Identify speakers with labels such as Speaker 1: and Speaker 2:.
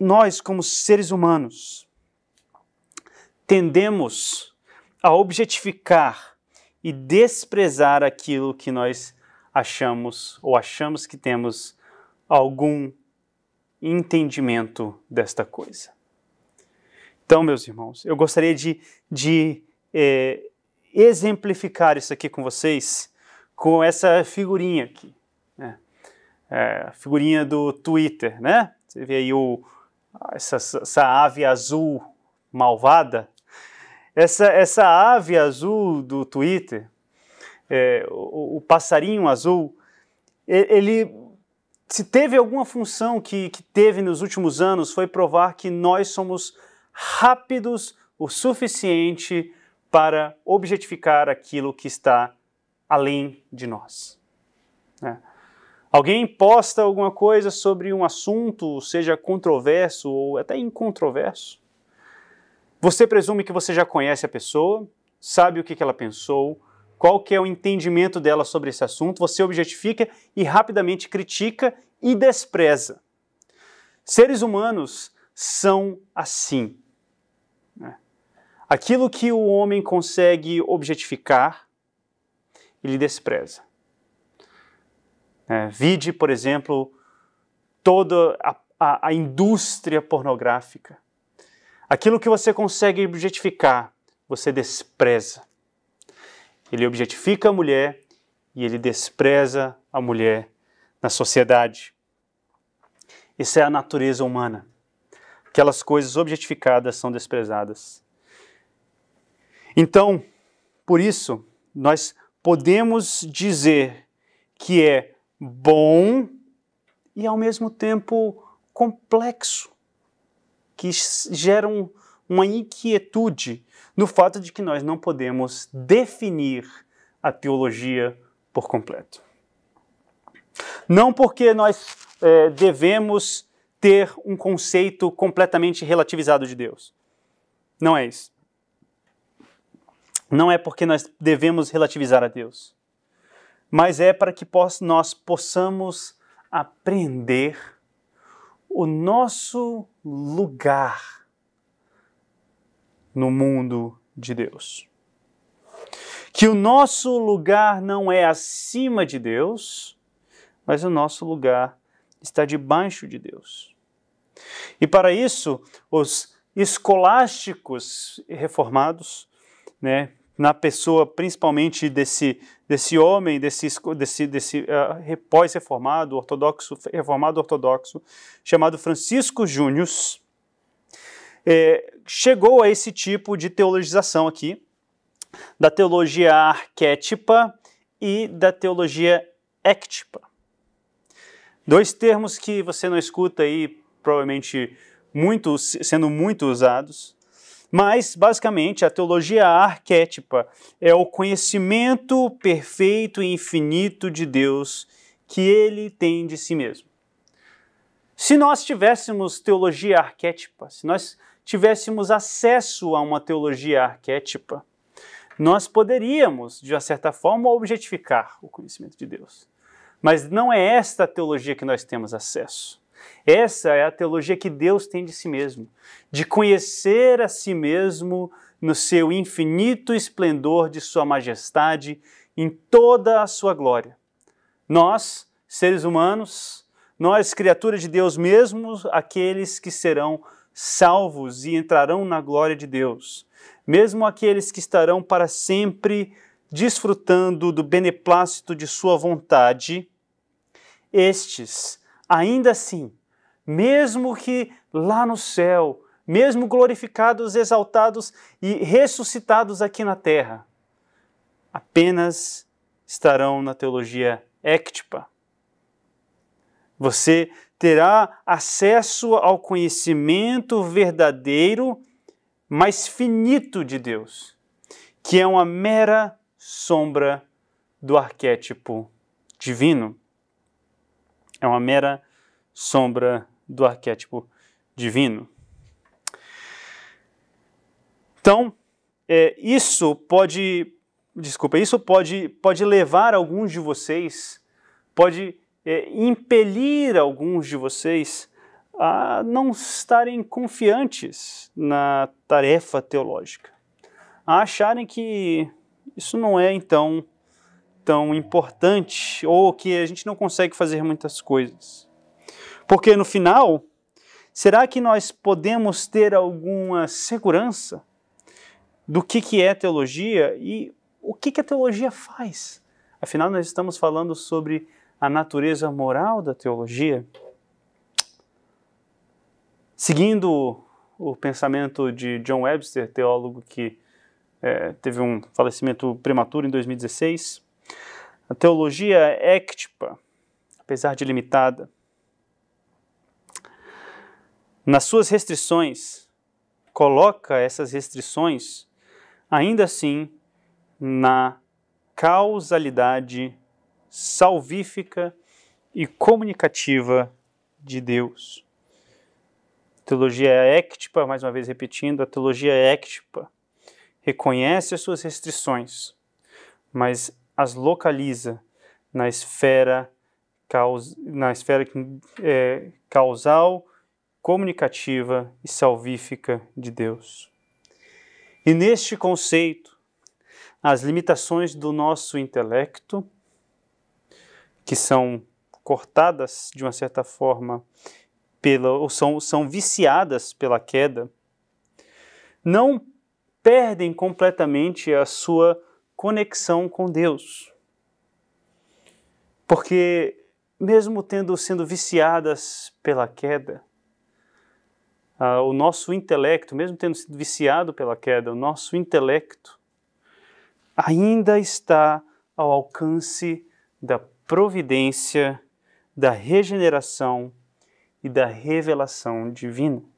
Speaker 1: nós, como seres humanos, tendemos a objetificar e desprezar aquilo que nós achamos ou achamos que temos algum entendimento desta coisa. Então, meus irmãos, eu gostaria de, de é, exemplificar isso aqui com vocês com essa figurinha aqui. Né? É, a figurinha do Twitter, né? Você vê aí o, ah, essa, essa ave azul malvada, essa, essa ave azul do Twitter, é, o, o, passarinho azul, ele se teve alguma função que, que teve nos últimos anos foi provar que nós somos rápidos o suficiente para objetificar aquilo que está além de nós. É. Alguém posta alguma coisa sobre um assunto, seja controverso ou até incontroverso. Você presume que você já conhece a pessoa, sabe o que ela pensou, qual que é o entendimento dela sobre esse assunto, você objetifica e rapidamente critica e despreza. Seres humanos são assim. Né? Aquilo que o homem consegue objetificar, ele despreza. É, vide, por exemplo, toda a, a, a indústria pornográfica. Aquilo que você consegue objetificar, você despreza. Ele objetifica a mulher e ele despreza a mulher na sociedade. Essa é a natureza humana. Aquelas coisas objetificadas são desprezadas. Então, por isso, nós podemos dizer que é bom e ao mesmo tempo complexo, que geram uma inquietude no fato de que nós não podemos definir a teologia por completo. Não porque nós é, devemos ter um conceito completamente relativizado de Deus. Não é isso. Não é porque nós devemos relativizar a Deus mas é para que nós possamos aprender o nosso lugar no mundo de Deus. Que o nosso lugar não é acima de Deus, mas o nosso lugar está debaixo de Deus. E para isso, os escolásticos reformados, né, na pessoa principalmente desse desse homem, desse, desse, desse uh, ah, pós-reformado, ortodoxo, reformado ortodoxo, chamado Francisco Júnior, é, chegou a esse tipo de teologização aqui, da teologia arquétipa e da teologia ectipa. Dois termos que você não escuta aí, provavelmente muito, sendo muito usados, mas, basicamente, a teologia arquétipa é o conhecimento perfeito e infinito de Deus que ele tem de si mesmo. Se nós tivéssemos teologia arquétipa, se nós tivéssemos acesso a uma teologia arquétipa, nós poderíamos, de uma certa forma, objetificar o conhecimento de Deus. Mas não é esta teologia que nós temos acesso. Essa é a teologia que Deus tem de si mesmo, de conhecer a si mesmo no seu infinito esplendor de Sua majestade, em toda a Sua glória. Nós, seres humanos, nós, criaturas de Deus, mesmos aqueles que serão salvos e entrarão na glória de Deus, mesmo aqueles que estarão para sempre desfrutando do beneplácito de Sua vontade, estes Ainda assim, mesmo que lá no céu, mesmo glorificados, exaltados e ressuscitados aqui na terra, apenas estarão na teologia éctipa. Você terá acesso ao conhecimento verdadeiro, mas finito de Deus, que é uma mera sombra do arquétipo divino. É uma mera sombra do arquétipo divino. Então, é, isso pode, desculpa, isso pode, pode levar alguns de vocês, pode é, impelir alguns de vocês a não estarem confiantes na tarefa teológica, a acharem que isso não é então tão importante ou que a gente não consegue fazer muitas coisas. Porque no final, será que nós podemos ter alguma segurança do que, que é teologia e o que, que a teologia faz? Afinal, nós estamos falando sobre a natureza moral da teologia. Seguindo o pensamento de John Webster, teólogo que é, teve um falecimento prematuro em 2016, a teologia é apesar de limitada, nas suas restrições, coloca essas restrições, ainda assim, na causalidade salvífica e comunicativa de Deus. A teologia Ectipa, mais uma vez repetindo, a teologia Ectipa reconhece as suas restrições, mas as localiza na esfera, na esfera é, causal comunicativa e salvífica de Deus. E neste conceito, as limitações do nosso intelecto, que são cortadas de uma certa forma pela, ou são, são viciadas pela queda, não perdem completamente a sua conexão com Deus. Porque, mesmo tendo sendo viciadas pela queda, ah, o nosso intelecto, mesmo tendo sido viciado pela queda, o nosso intelecto ainda está ao alcance da providência, da regeneração e da revelação divina.